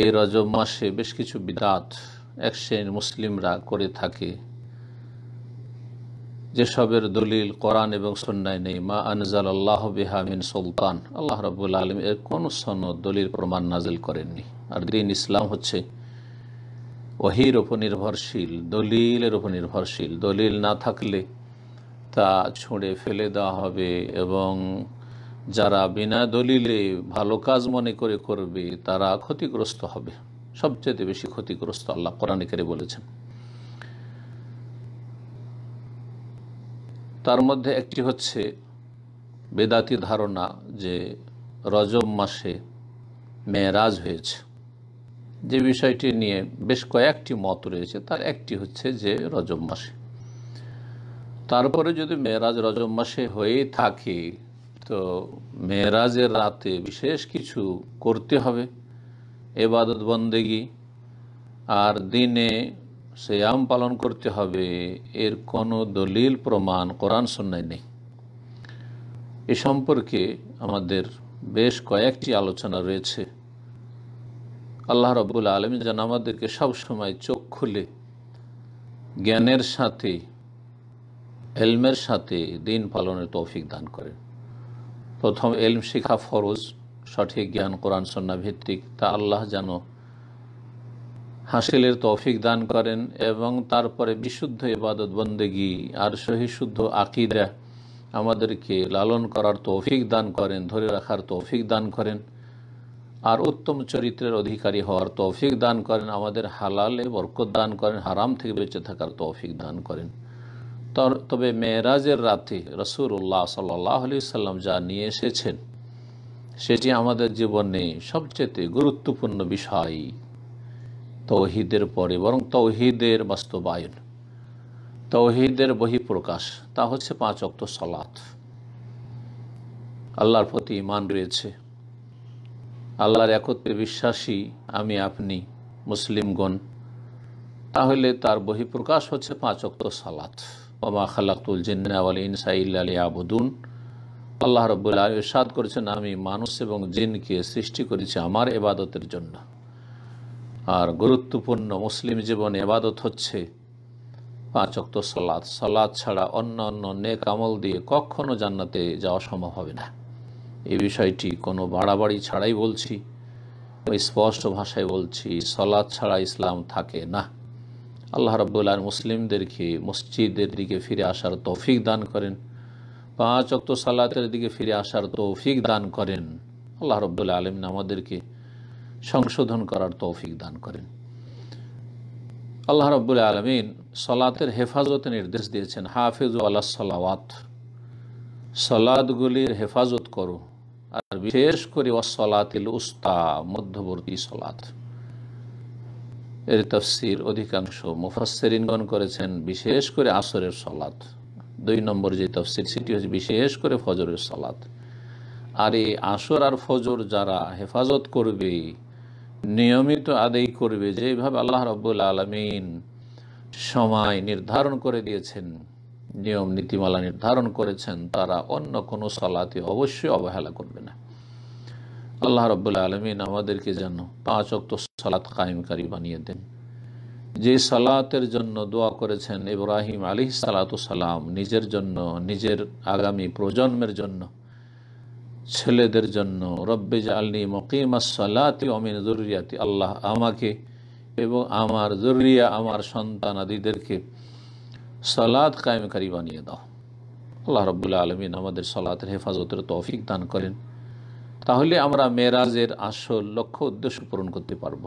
এই রজব মাসে বেশ কিছু বিদাত এক মুসলিমরা করে থাকে যেসবের দলিল কোরআন এবং সন্ন্যায় নেই মা আনজাল আল্লাহ বিহামিন সুলতান আল্লাহ রবুল আলম এর কোন সনদ দলিল প্রমাণ নাজিল করেননি আর দিন ইসলাম হচ্ছে ওহির ওপর নির্ভরশীল দলিলের ওপর নির্ভরশীল দলিল না থাকলে তা ছুঁড়ে ফেলে দেওয়া হবে এবং যারা বিনা দলিলে ভালো কাজ মনে করে করবে তারা ক্ষতিগ্রস্ত হবে সবচেয়ে বেশি ক্ষতিগ্রস্ত আল্লাহ কোরআনে কেড়ে বলেছেন তার মধ্যে একটি হচ্ছে বেদাতি ধারণা যে রজব মাসে মেয়েরাজ হয়েছে যে বিষয়টি নিয়ে বেশ কয়েকটি মত রয়েছে তার একটি হচ্ছে যে রজব মাসে তারপরে যদি মেয়েরাজ রজব মাসে হয়েই থাকে তো মেয়েরাজের রাতে বিশেষ কিছু করতে হবে এবাদত বন্দেগি আর দিনে শ্যাম পালন করতে হবে এর কোনো দলিল প্রমাণ কোরআন সন্ন্যায় নেই এ সম্পর্কে আমাদের বেশ কয়েকটি আলোচনা রয়েছে আল্লাহ রবুল আলম যেন আমাদেরকে সবসময় চোখ খুলে জ্ঞানের সাথে এলমের সাথে দিন পালনের তৌফিক দান করেন প্রথম এলম শিখা ফরজ সঠিক জ্ঞান কোরআন সন্না ভিত্তিক তা আল্লাহ যেন হাসিলের তৌফিক দান করেন এবং তারপরে বিশুদ্ধ ইবাদত বন্দেগি আর সহিশুদ্ধ আকিদা আমাদেরকে লালন করার তৌফিক দান করেন ধরে রাখার তৌফিক দান করেন আর উত্তম চরিত্রের অধিকারী হওয়ার তৌফিক দান করেন আমাদের হালালে বরকত দান করেন হারাম থেকে বেঁচে থাকার তৌফিক দান করেন তবে মেয়েরাজের রাতে রসুর উল্লাহ সাল্লি সাল্লাম যা নিয়ে এসেছেন সেটি আমাদের জীবনে সবচেয়ে গুরুত্বপূর্ণ বিষয় তৌহিদের পরে বরং তৌহিদের বাস্তবায়ন তৌহিদের বহিঃপ্রকাশ তা হচ্ছে পাঁচ অক্ট সলাত আল্লাহর প্রতি ইমান রয়েছে আল্লাহর একত্রে বিশ্বাসী আমি আপনি মুসলিমগণ তাহলে তার বহিঃপ্রকাশ হচ্ছে পাঁচ অক্ট সালাত ওমা খালাকুল জিন্নাওয়াল ইনসা ইল্লা আবুদুন আল্লাহ রব্বুল্লাহ ইসাদ করেছেন আমি মানুষ এবং জিনকে সৃষ্টি করেছি আমার এবাদতের জন্য আর গুরুত্বপূর্ণ মুসলিম জীবনে এবাদত হচ্ছে পাঁচ অক্ত সালাদ সালাদ ছাড়া অন্য অন্য নেক আমল দিয়ে কখনো জান্নাতে যাওয়া সম্ভব হবে না এই বিষয়টি কোনো বাড়াবাড়ি ছাড়াই বলছি স্পষ্ট ভাষায় বলছি সলাদ ছাড়া ইসলাম থাকে না আল্লাহ আর মুসলিমদেরকে মসজিদের দিকে ফিরে আসার তৌফিক দান করেন পাঁচ অক্ত সালাতের দিকে ফিরে আসার তৌফিক দান করেন আল্লাহ রব্বুল্লাহ আলম আমাদেরকে সংশোধন করার তৌফিক দান করেন আল্লাহ রব্বুল আলমিন সলাতের হেফাজতে নির্দেশ দিয়েছেন হাফিজ আল্লাহ সালাওয়াত সলাদগুলির হেফাজত করো আর বিশেষ করে অসলাতিল উস্তা মধ্যবর্তী সলাত এর তফসির অধিকাংশ মুফাসেরিনগণ করেছেন বিশেষ করে আসরের সলাদ দুই নম্বর যে তফসির সেটি হচ্ছে বিশেষ করে ফজরের সলাদ আর এই আসর আর ফজর যারা হেফাজত করবে নিয়মিত আদায় করবে যেভাবে আল্লাহ রব্বুল আলমিন সময় নির্ধারণ করে দিয়েছেন নিয়ম নীতিমালা নির্ধারণ করেছেন তারা অন্য কোনো সলাতে অবশ্যই অবহেলা করবে না আল্লাহ রব্বুল্লা আলমিন আমাদেরকে যেন পাঁচ অক্ত সালাত কায়েমকারী বানিয়ে দেন যে সালাতের জন্য দোয়া করেছেন ইব্রাহিম আলি সালাত সালাম নিজের জন্য নিজের আগামী প্রজন্মের জন্য ছেলেদের জন্য রব্বে আলী মকিম সালাতি অমিন জরুরিয়াতি আল্লাহ আমাকে এবং আমার জরুরিয়া আমার সন্তান আদিদেরকে সালাদ কায়েমকারী বানিয়ে দাও আল্লাহ রবুল্লা আলমিন আমাদের সালাতের হেফাজতের তৌফিক দান করেন তাহলে আমরা মেয়েরাজের আসল লক্ষ্য উদ্দেশ্য পূরণ করতে পারবো